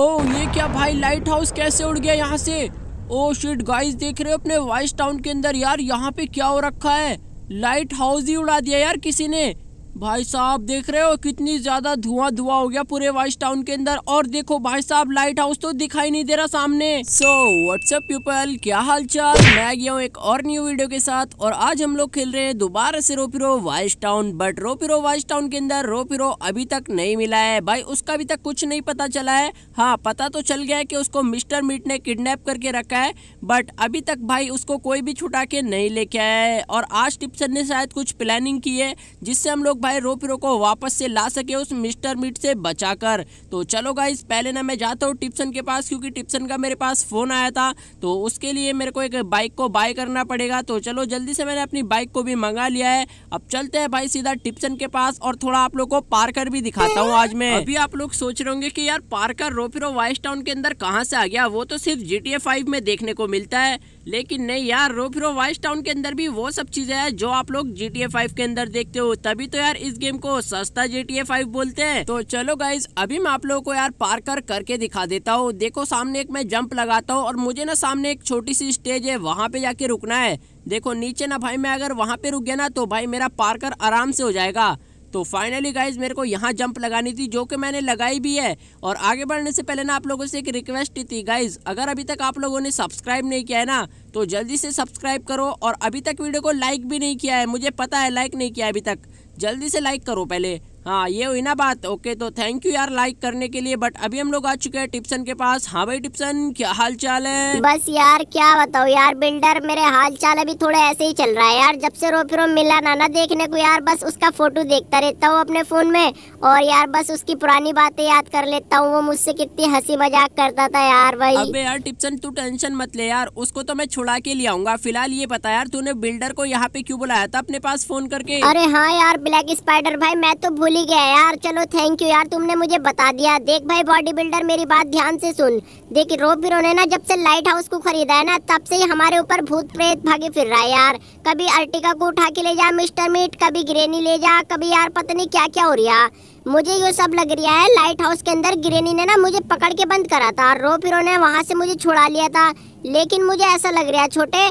ओ ये क्या भाई लाइट हाउस कैसे उड़ गया यहाँ से ओ शिट गाइस देख रहे हो अपने वाइस टाउन के अंदर यार यहाँ पे क्या हो रखा है लाइट हाउस ही उड़ा दिया यार किसी ने भाई साहब देख रहे हो कितनी ज्यादा धुआं धुआं हो गया पूरे वाइस टाउन के अंदर और देखो भाई साहब लाइट हाउस तो दिखाई नहीं दे रहा सामने सो व्हाट्सएप पीपल क्या हाल चाल मैं आ गया हूँ एक और न्यू वीडियो के साथ और आज हम लोग खेल रहे हैं दोबारा से रोपिरो वाइस टाउन बट रोपिरो वाइस टाउन के अंदर रोपिरो अभी तक नहीं मिला है भाई उसका अभी तक कुछ नहीं पता चला है हाँ पता तो चल गया है की उसको मिस्टर मीट ने किडनेप करके रखा है बट अभी तक भाई उसको कोई भी छुटा के नहीं लेके आया है और आज टिप्सन ने शायद कुछ प्लानिंग की है जिससे हम लोग है पिरो को वापस से ला सके उस मिस्टर मीट से बचाकर तो चलो गाइस पहले ना मैं जाता हूँ टिप्सन के पास क्योंकि टिप्सन का मेरे पास फ़ोन आया था तो उसके लिए मेरे को एक बाइक को बाय करना पड़ेगा तो चलो जल्दी से मैंने अपनी बाइक को भी मंगा लिया है अब चलते हैं भाई सीधा टिप्सन के पास और थोड़ा आप लोग को पार्कर भी दिखाता हूँ आज मैं अभी आप लोग सोच रहे होंगे की यार पार्कर रोपिरो वाइस टाउन के अंदर कहाँ से आ गया वो तो सिर्फ जी टी में देखने को मिलता है लेकिन नहीं यार रो वाइस टाउन के अंदर भी वो सब चीज़ें हैं जो आप लोग जी टी ए फाइव के अंदर देखते हो तभी तो यार इस गेम को सस्ता जी टी ए फाइव बोलते हैं तो चलो गाइज अभी मैं आप लोगों को यार पार कर करके दिखा देता हूँ देखो सामने एक मैं जंप लगाता हूँ और मुझे ना सामने एक छोटी सी स्टेज है वहाँ पे जाके रुकना है देखो नीचे ना भाई मैं अगर वहाँ पे रुक गया ना तो भाई मेरा पार कर आराम से हो जाएगा तो फाइनली गाइज मेरे को यहाँ जंप लगानी थी जो कि मैंने लगाई भी है और आगे बढ़ने से पहले ना आप लोगों से एक रिक्वेस्ट थी गाइज अगर अभी तक आप लोगों ने सब्सक्राइब नहीं किया है ना तो जल्दी से सब्सक्राइब करो और अभी तक वीडियो को लाइक भी नहीं किया है मुझे पता है लाइक नहीं किया अभी तक जल्दी से लाइक करो पहले हाँ ये हुई ना बात ओके तो थैंक यू यार लाइक करने के लिए बट अभी हम लोग आ चुके हैं टिप्सन के पास हाँ भाई टिप्सन क्या हाल चाल है बस यार क्या बताओ यार बिल्डर मेरे हाल चाल अभी थोड़ा ऐसे ही चल रहा है यार जब से रो फिर मिला ना देखने को यार बस उसका फोटो देखता रहता हूँ अपने फोन में और यार बस उसकी पुरानी बातें याद कर लेता हूँ वो मुझसे कितनी हंसी मजाक करता था यार भाई अबे यार टिप्सन तू टेंशन मत ले यार उसको तो मैं छुड़ा के ले आऊंगा फिलहाल ये पता यार तूने बिल्डर को यहाँ पे क्यूँ बुलाया था अपने पास फोन करके अरे हाँ यार ब्लैक स्पाइडर भाई मैं तो भूल भूल ही गया यार चलो थैंक यू यार तुमने मुझे बता दिया देख भाई बॉडी बिल्डर मेरी बात ध्यान से सुन देख रोबिरो ने ना जब से लाइट हाउस को खरीदा है ना तब से ही हमारे ऊपर भूत प्रेत भागे फिर रहा है यार कभी अर्टिका को उठा के ले जा मिस्टर मीट कभी ग्रेनी ले जा कभी यार पता नहीं क्या क्या हो रहा मुझे ये सब लग रहा है लाइट हाउस के अंदर ग्रेनी ने ना मुझे पकड़ के बंद करा था रो फिर ने वहाँ से मुझे छुड़ा लिया था लेकिन मुझे ऐसा लग रहा है छोटे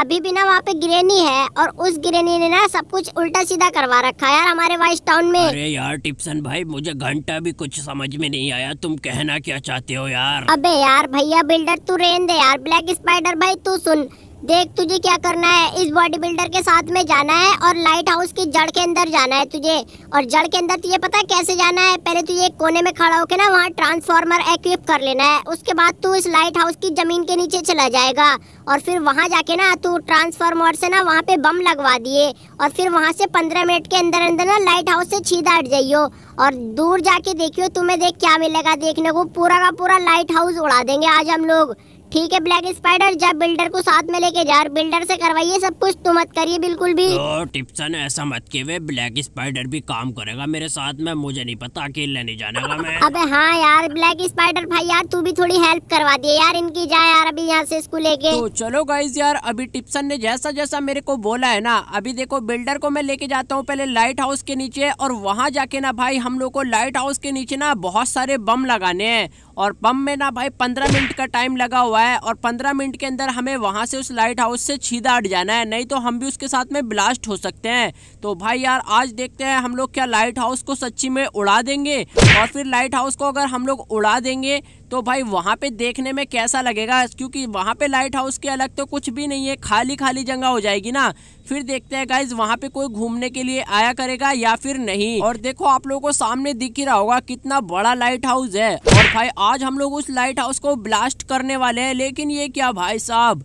अभी भी ना वहाँ पे ग्रेनी है और उस ग्रेनी ने ना सब कुछ उल्टा सीधा करवा रखा है यार हमारे वाइस टाउन में अरे यार टिप्सन भाई मुझे घंटा भी कुछ समझ में नहीं आया तुम कहना क्या चाहते हो यार अबे यार भैया बिल्डर तू रेन दे यार ब्लैक स्पाइडर भाई तू सुन देख तुझे क्या करना है इस बॉडी बिल्डर के साथ में जाना है और लाइट हाउस की जड़ के अंदर जाना है तुझे और जड़ के अंदर तुझे पता है कैसे जाना है पहले तुझे एक कोने में खड़ा होकर ना वहाँ ट्रांसफार्मर एक्विप कर लेना है उसके बाद तू इस लाइट हाउस की जमीन के नीचे चला जाएगा और फिर वहाँ जाके ना तू ट्रांसफार्मर से ना वहाँ पे बम लगवा दिए और फिर वहाँ से पंद्रह मिनट के अंदर अंदर ना लाइट हाउस से छीदा हट जाइयो और दूर जाके देखियो तुम्हें देख क्या मिलेगा देखने को पूरा का पूरा लाइट हाउस उड़ा देंगे आज हम लोग ठीक है ब्लैक स्पाइडर जब बिल्डर को साथ में लेके जा बिल्डर से करवाइए सब कुछ तुम मत करिए बिल्कुल भी ओ, टिप्सन ऐसा मत के वे ब्लैक स्पाइडर भी काम करेगा मेरे साथ में मुझे नहीं पता अकेले नहीं जाने का मैं अबे हाँ यार ब्लैक स्पाइडर भाई यार तू भी थोड़ी हेल्प करवा दिए यार इनकी जाए यार अभी यहाँ से इसको लेके तो चलो गाइज यार अभी टिप्सन ने जैसा जैसा मेरे को बोला है ना अभी देखो बिल्डर को मैं लेके जाता हूँ पहले लाइट हाउस के नीचे और वहाँ जाके ना भाई हम लोग को लाइट हाउस के नीचे ना बहुत सारे बम लगाने हैं और बम में ना भाई पंद्रह मिनट का टाइम लगा हुआ हुआ है और पंद्रह मिनट के अंदर हमें वहाँ से उस लाइट हाउस से छीदा हट जाना है नहीं तो हम भी उसके साथ में ब्लास्ट हो सकते हैं तो भाई यार आज देखते हैं हम लोग क्या लाइट हाउस को सच्ची में उड़ा देंगे और फिर लाइट हाउस को अगर हम लोग उड़ा देंगे तो भाई वहाँ पे देखने में कैसा लगेगा क्योंकि वहाँ पे लाइट हाउस के अलग तो कुछ भी नहीं है खाली खाली जगह हो जाएगी ना फिर देखते हैं गाइज वहाँ पे कोई घूमने के लिए आया करेगा या फिर नहीं और देखो आप लोगों को सामने दिख ही रहा होगा कितना बड़ा लाइट हाउस है और भाई आज हम लोग उस लाइट हाउस को ब्लास्ट करने वाले हैं लेकिन ये क्या भाई साहब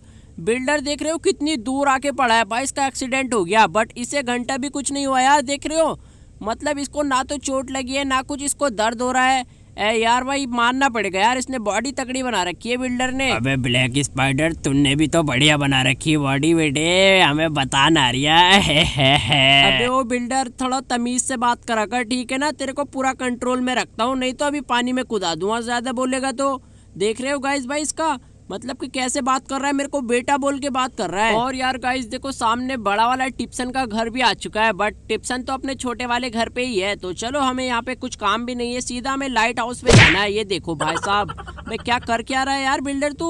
बिल्डर देख रहे हो कितनी दूर आके पड़ा है भाई इसका एक्सीडेंट हो गया बट इसे घंटा भी कुछ नहीं हुआ यार देख रहे हो मतलब इसको ना तो चोट लगी है ना कुछ इसको दर्द हो रहा है ए यार भाई मानना पड़ेगा यार इसने बॉडी तकड़ी बना रखी है बिल्डर ने अबे ब्लैक स्पाइडर तुमने भी तो बढ़िया बना रखी है बॉडी बेटे हमें बता ना रिया है, है, है। अबे वो बिल्डर थोड़ा तमीज से बात करा कर ठीक है ना तेरे को पूरा कंट्रोल में रखता हूँ नहीं तो अभी पानी में कुदा दूंगा ज्यादा बोलेगा तो देख रहे हो गाइस भाई इसका मतलब कि कैसे बात कर रहा है मेरे को बेटा बोल के बात कर रहा है और यार गाइस देखो सामने बड़ा वाला टिप्सन का घर भी आ चुका है बट टिप्सन तो अपने छोटे वाले घर पे ही है तो चलो हमें यहाँ पे कुछ काम भी नहीं है सीधा हमें लाइट हाउस पे जाना है ये देखो भाई साहब मैं क्या कर क्या रहा है यार बिल्डर तू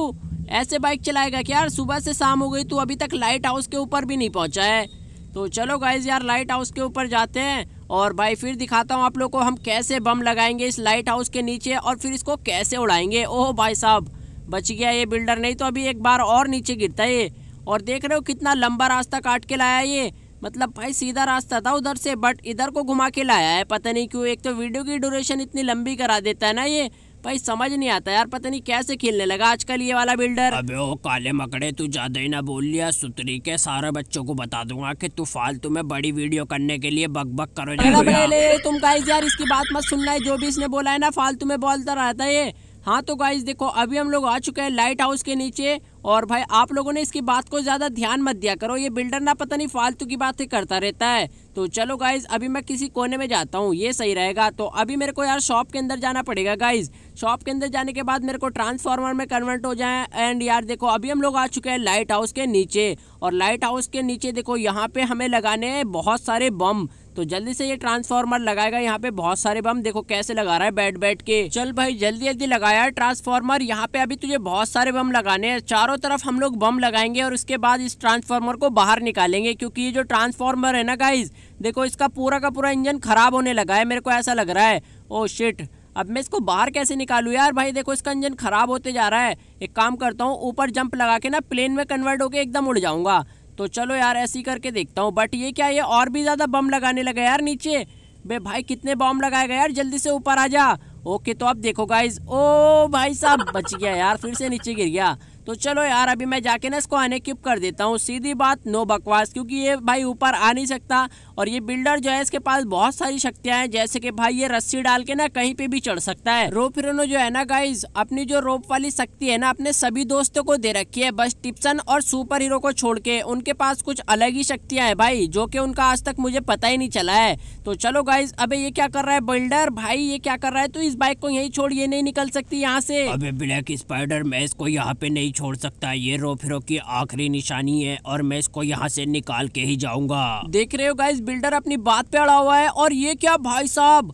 ऐसे बाइक चलाएगा क्या यार सुबह से शाम हो गई तू अभी तक लाइट हाउस के ऊपर भी नहीं पहुँचा है तो चलो गाइज यार लाइट हाउस के ऊपर जाते हैं और भाई फिर दिखाता हूँ आप लोग को हम कैसे बम लगाएंगे इस लाइट हाउस के नीचे और फिर इसको कैसे उड़ाएंगे ओह भाई साहब बच गया ये बिल्डर नहीं तो अभी एक बार और नीचे गिरता ये और देख रहे हो कितना लंबा रास्ता काट के लाया ये मतलब भाई सीधा रास्ता था उधर से बट इधर को घुमा के लाया है पता नहीं क्यों एक तो वीडियो की ड्यूरेशन इतनी लंबी करा देता है ना ये भाई समझ नहीं आता यार पता नहीं कैसे खेलने लगा आजकल ये वाला बिल्डर अबे ओ काले मकड़े तू ज्यादा ही ना बोल लिया सुतरी के सारे बच्चों को बता दूंगा कि तू फालतू में बड़ी वीडियो करने के लिए बक बक करो ले तुम गाइस यार इसकी बात मत सुनना है जो भी इसने बोला है ना फालतू में बोलता रहता है हाँ तो गाइज देखो अभी हम लोग आ चुके हैं लाइट हाउस के नीचे और भाई आप लोगों ने इसकी बात को ज़्यादा ध्यान मत दिया करो ये बिल्डर ना पता नहीं फालतू की बातें करता रहता है तो चलो गाइज अभी मैं किसी कोने में जाता हूँ ये सही रहेगा तो अभी मेरे को यार शॉप के अंदर जाना पड़ेगा गाइज शॉप के अंदर जाने के बाद मेरे को ट्रांसफार्मर में कन्वर्ट हो जाए एंड यार देखो अभी हम लोग आ चुके हैं लाइट हाउस के नीचे और लाइट हाउस के नीचे देखो यहाँ पे हमें लगाने हैं बहुत सारे बम तो जल्दी से ये ट्रांसफार्मर लगाएगा यहाँ पे बहुत सारे बम देखो कैसे लगा रहा है बैठ बैठ के चल भाई जल्दी जल्दी लगाया ट्रांसफार्मर यहाँ पे अभी तुझे बहुत सारे बम लगाने हैं चारों तरफ हम लोग बम लगाएंगे और उसके बाद इस ट्रांसफार्मर को बाहर निकालेंगे क्योंकि ये जो ट्रांसफार्मर है ना गाइज देखो इसका पूरा का पूरा इंजन खराब होने लगा है मेरे को ऐसा लग रहा है ओ oh, शिट अब मैं इसको बाहर कैसे निकालू यार भाई देखो इसका इंजन खराब होते जा रहा है एक काम करता हूँ ऊपर जंप लगा के ना प्लेन में कन्वर्ट होकर एकदम उड़ जाऊंगा तो चलो यार ऐसी करके देखता हूँ बट ये क्या ये और भी ज़्यादा बम लगाने लगा यार नीचे बे भाई कितने बम लगाए गए यार जल्दी से ऊपर आ जा ओके तो अब देखो गाइज ओ भाई साहब बच गया यार फिर से नीचे गिर गया तो चलो यार अभी मैं जाके ना इसको अनक्यूब कर देता हूँ सीधी बात नो बकवास क्योंकि ये भाई ऊपर आ नहीं सकता और ये बिल्डर जो है इसके पास बहुत सारी शक्तियाँ हैं जैसे कि भाई ये रस्सी डाल के ना कहीं पे भी चढ़ सकता है रोप हिरोनो जो है ना गाइज अपनी जो रोप वाली शक्ति है ना अपने सभी दोस्तों को दे रखी है बस टिप्सन और सुपर हीरो को छोड़ के उनके पास कुछ अलग ही शक्तियाँ हैं भाई जो कि उनका आज तक मुझे पता ही नहीं चला है तो चलो गाइज अबे ये क्या कर रहा है बिल्डर भाई ये क्या कर रहा है तो इस बाइक को यही छोड़ ये नहीं निकल सकती यहाँ से अबे ब्लैक स्पाइडर मैं इसको यहाँ पे नहीं छोड़ सकता ये रोफिरो की आखिरी निशानी है और मैं इसको यहाँ से निकाल के ही जाऊंगा देख रहे हो गाइज बिल्डर अपनी बात पे अड़ा हुआ है और ये क्या भाई साहब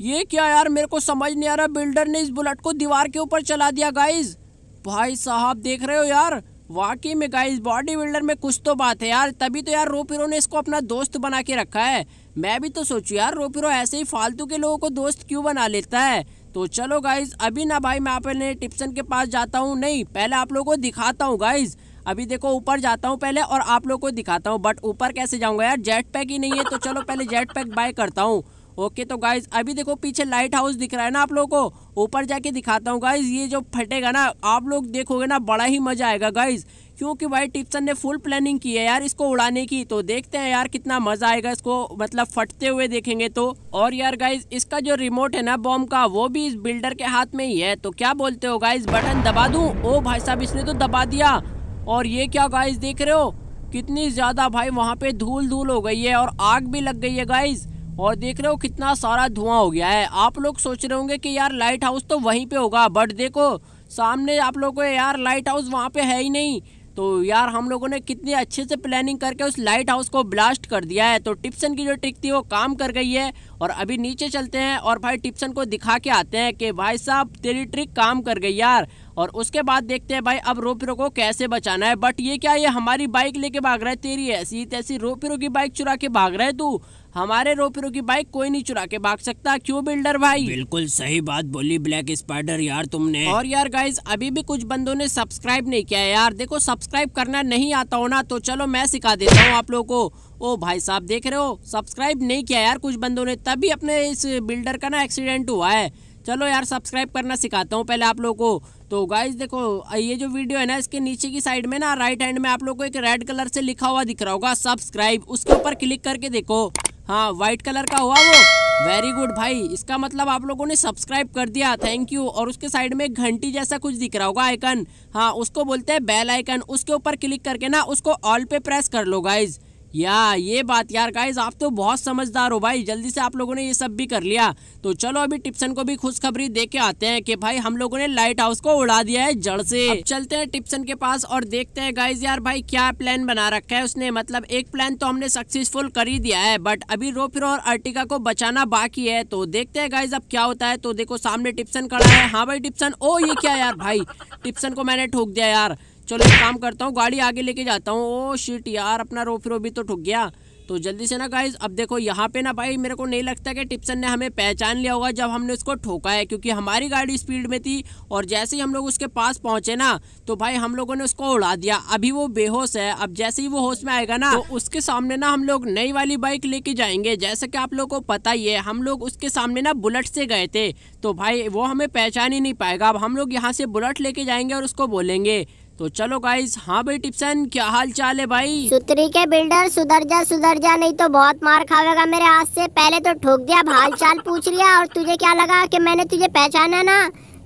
ये क्या यार मेरे को समझ नहीं आ रहा बिल्डर ने इस बुलेट को दीवार के ऊपर चला दिया गाइज भाई साहब देख रहे हो यार वाकई में गाइज बॉडी बिल्डर में कुछ तो बात है यार तभी तो यार रोपीरो ने इसको अपना दोस्त बना के रखा है मैं भी तो सोचू यार रोपीरो ऐसे ही फालतू के लोगों को दोस्त क्यों बना लेता है तो चलो गाइज अभी ना भाई मैं आपने टिप्सन के पास जाता हूँ नहीं पहले आप लोगों को दिखाता हूँ गाइज़ अभी देखो ऊपर जाता हूँ पहले और आप लोग को दिखाता हूँ बट ऊपर कैसे जाऊँगा यार जेट पैक ही नहीं है तो चलो पहले जेट पैक बाय करता हूँ ओके तो गाइज अभी देखो पीछे लाइट हाउस दिख रहा है ना आप लोगों को ऊपर जाके दिखाता हूँ गाइज ये जो फटेगा ना आप लोग देखोगे ना बड़ा ही मजा आएगा गाइज क्योंकि भाई टिप्सन ने फुल प्लानिंग की है यार इसको उड़ाने की तो देखते हैं यार कितना मजा आएगा इसको मतलब फटते हुए देखेंगे तो और यार गाइज इसका जो रिमोट है ना बॉम्ब का वो भी इस बिल्डर के हाथ में ही है तो क्या बोलते हो गाइज बटन दबा दू ओ भाई साहब इसने तो दबा दिया और ये क्या गाइस देख रहे हो कितनी ज़्यादा भाई वहाँ पे धूल धूल हो गई है और आग भी लग गई है गाइस और देख रहे हो कितना सारा धुआं हो गया है आप लोग सोच रहे होंगे कि यार लाइट हाउस तो वहीं पे होगा बट देखो सामने आप लोगों को यार लाइट हाउस वहाँ पे है ही नहीं तो यार हम लोगों ने कितने अच्छे से प्लानिंग करके उस लाइट हाउस को ब्लास्ट कर दिया है तो टिप्सन की जो ट्रिक थी वो काम कर गई है और अभी नीचे चलते हैं और भाई टिप्सन को दिखा के आते हैं कि भाई साहब तेरी ट्रिक काम कर गई यार और उसके बाद देखते हैं भाई अब रोपिरो को कैसे बचाना है बट ये क्या ये हमारी बाइक लेके भाग रहा है तेरी ऐसी तैसी रोपिरो की बाइक चुरा के भाग रहा है तू हमारे रोपिरो की बाइक कोई नहीं चुरा के भाग सकता क्यों बिल्डर भाई बिल्कुल सही बात बोली ब्लैक स्पाइडर यार तुमने और यार गाइज अभी भी कुछ बंदों ने सब्सक्राइब नहीं किया है यार देखो सब्सक्राइब करना नहीं आता हो ना तो चलो मैं सिखा देता हूँ आप लोगों को ओ भाई साहब देख रहे हो सब्सक्राइब नहीं किया यार कुछ बंदों ने तभी अपने इस बिल्डर का ना एक्सीडेंट हुआ है चलो यार सब्सक्राइब करना सिखाता हूँ पहले आप लोगों को तो गाइज देखो ये जो वीडियो है ना इसके नीचे की साइड में ना राइट हैंड में आप लोग को एक रेड कलर से लिखा हुआ दिख रहा होगा सब्सक्राइब उसके ऊपर क्लिक करके देखो हाँ व्हाइट कलर का हुआ वो वेरी गुड भाई इसका मतलब आप लोगों ने सब्सक्राइब कर दिया थैंक यू और उसके साइड में घंटी जैसा कुछ दिख रहा होगा आइकन हाँ उसको बोलते हैं बेल आइकन उसके ऊपर क्लिक करके ना उसको ऑल पे प्रेस कर लो गाइज़ या ये बात यार गाइज आप तो बहुत समझदार हो भाई जल्दी से आप लोगों ने ये सब भी कर लिया तो चलो अभी टिप्सन को भी खुशखबरी दे के आते हैं कि भाई हम लोगों ने लाइट हाउस को उड़ा दिया है जड़ से अब चलते हैं टिप्सन के पास और देखते हैं गाइज यार भाई क्या प्लान बना रखा है उसने मतलब एक प्लान तो हमने सक्सेसफुल कर ही दिया है बट अभी रोफिर और अर्टिका को बचाना बाकी है तो देखते है गाइज अब क्या होता है तो देखो सामने टिप्सन खड़ा है हाँ भाई टिप्सन ओ ये क्या यार भाई टिप्सन को मैंने ठोक दिया यार चलो एक काम करता हूँ गाड़ी आगे लेके जाता हूँ ओ शिट यार अपना रोफी भी तो ठुक गया तो जल्दी से ना गाइज अब देखो यहाँ पे ना भाई मेरे को नहीं लगता कि टिप्सन ने हमें पहचान लिया होगा जब हमने उसको ठोका है क्योंकि हमारी गाड़ी स्पीड में थी और जैसे ही हम लोग उसके पास पहुँचे ना तो भाई हम लोगों ने उसको उड़ा दिया अभी वो बेहोश है अब जैसे ही वो होश में आएगा ना तो उसके सामने ना हम लोग नई वाली बाइक लेके जाएंगे जैसे कि आप लोग को पता ही है हम लोग उसके सामने ना बुलेट से गए थे तो भाई वो हमें पहचान ही नहीं पाएगा अब हम लोग यहाँ से बुलेट लेके जाएंगे और उसको बोलेंगे तो चलो गाइस हाँ भाई टिप्सन क्या हाल चाल है भाई सुतरी के बिल्डर सुधर जा सुधर जा नहीं तो बहुत मार खावेगा मेरे हाथ से पहले तो ठोक दिया हाल चाल पूछ लिया और तुझे क्या लगा कि मैंने तुझे पहचाना ना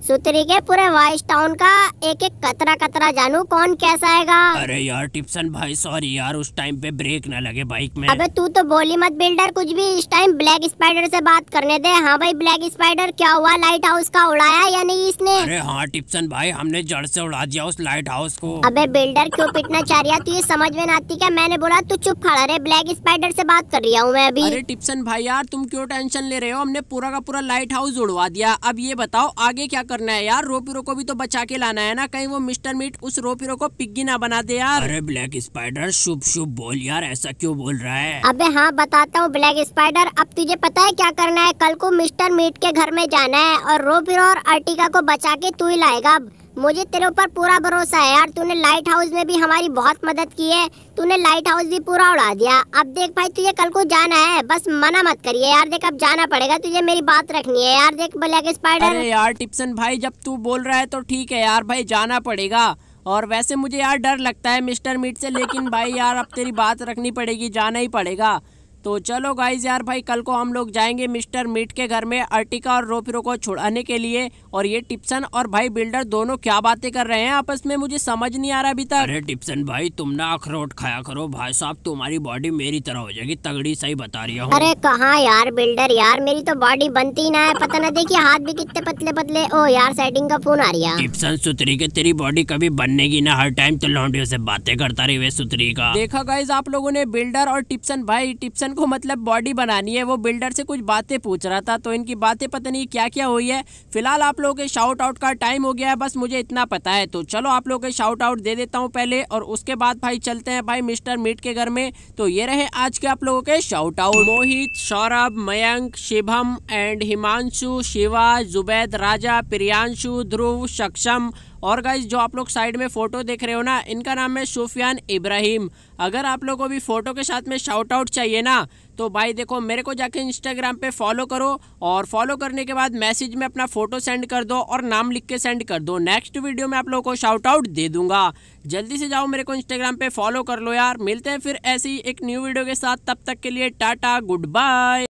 सुतरी के पूरे वाइस टाउन का एक एक कतरा कतरा जानू कौन कैसा आएगा अरे यार टिप्सन भाई सॉरी यार उस टाइम पे ब्रेक ना लगे बाइक में अबे तू तो बोली मत बिल्डर कुछ भी इस टाइम ब्लैक स्पाइडर से बात करने दे हाँ भाई ब्लैक स्पाइडर क्या हुआ लाइट हाउस का उड़ाया या नहीं इसने अरे हाँ टिप्सन भाई हमने जड़ से उड़ा दिया उस लाइट हाउस को अब बिल्डर क्यों पिटना चाह रहा तू ये समझ में आती क्या मैंने बोला तू चुप खड़ा रहे ब्लैक स्पाइडर से बात कर रहा हूँ मैं अभी अरे टिप्सन भाई यार तुम क्यों टेंशन ले रहे हो हमने पूरा का पूरा लाइट हाउस उड़वा दिया अब ये बताओ आगे क्या करना है यार रोपीरो को भी तो बचा के लाना है ना कहीं वो मिस्टर मीट उस रोपीरो को पिग्गी ना बना दे यार अरे ब्लैक स्पाइडर शुभ शुभ बोल यार ऐसा क्यों बोल रहा है अबे हाँ बताता हूँ ब्लैक स्पाइडर अब तुझे पता है क्या करना है कल को मिस्टर मीट के घर में जाना है और रोपीरो और अर्टिका को बचा के तू ही लाएगा मुझे तेरे ऊपर पूरा भरोसा है यार तूने लाइट हाउस में भी हमारी बहुत मदद की है तूने लाइट हाउस भी पूरा उड़ा दिया अब देख भाई तुझे कल को जाना है बस मना मत करिए यार देख अब जाना पड़ेगा तुझे मेरी बात रखनी है यार देख ब्लैक स्पाइडर अरे यार टिप्सन भाई जब तू बोल रहा है तो ठीक है यार भाई जाना पड़ेगा और वैसे मुझे यार डर लगता है मिस्टर मीट से लेकिन भाई यार अब तेरी बात रखनी पड़ेगी जाना ही पड़ेगा तो चलो गाइज यार भाई कल को हम लोग जाएंगे मिस्टर मीट के घर में अर्टिका और रोफिरो को छुड़ाने के लिए और ये टिप्सन और भाई बिल्डर दोनों क्या बातें कर रहे हैं आपस में मुझे समझ नहीं आ रहा अभी तक अरे टिप्सन भाई तुम ना अखरोट खाया करो भाई साहब तुम्हारी बॉडी मेरी तरह हो जाएगी तगड़ी सही बता रही हूँ अरे कहा यार बिल्डर यार मेरी तो बॉडी बनती ना है पता ना देखिए हाथ भी कितने पतले पतले ओ यार सेटिंग का फोन आ रही है टिप्सन सुतरी के तेरी बॉडी कभी बनने की ना हर टाइम तो लॉन्डियो से बातें करता रही वे सुतरी का देखा गाइज आप लोगों ने बिल्डर और टिप्सन भाई टिप्सन इंसान को मतलब बॉडी बनानी है वो बिल्डर से कुछ बातें पूछ रहा था तो इनकी बातें पता नहीं क्या क्या हुई है फिलहाल आप लोगों के शाउट आउट का टाइम हो गया है बस मुझे इतना पता है तो चलो आप लोगों के शाउट आउट दे देता हूँ पहले और उसके बाद भाई चलते हैं भाई मिस्टर मीट के घर में तो ये रहे आज के आप लोगों के shout out Mohit Saurabh Mayank Shivam and Himanshu Shiva Zubaid Raja Priyanshu Dhruv Saksham और गाइज जो आप लोग साइड में फ़ोटो देख रहे हो ना इनका नाम है सुफियान इब्राहिम अगर आप लोग को भी फ़ोटो के साथ में शाउट आउट चाहिए ना तो भाई देखो मेरे को जाके इंस्टाग्राम पे फॉलो करो और फॉलो करने के बाद मैसेज में अपना फोटो सेंड कर दो और नाम लिख के सेंड कर दो नेक्स्ट वीडियो में आप लोगों को शाउट आउट दे दूंगा जल्दी से जाओ मेरे को इंस्टाग्राम पे फॉलो कर लो यार मिलते हैं फिर ऐसी एक न्यू वीडियो के साथ तब तक के लिए टाटा गुड बाय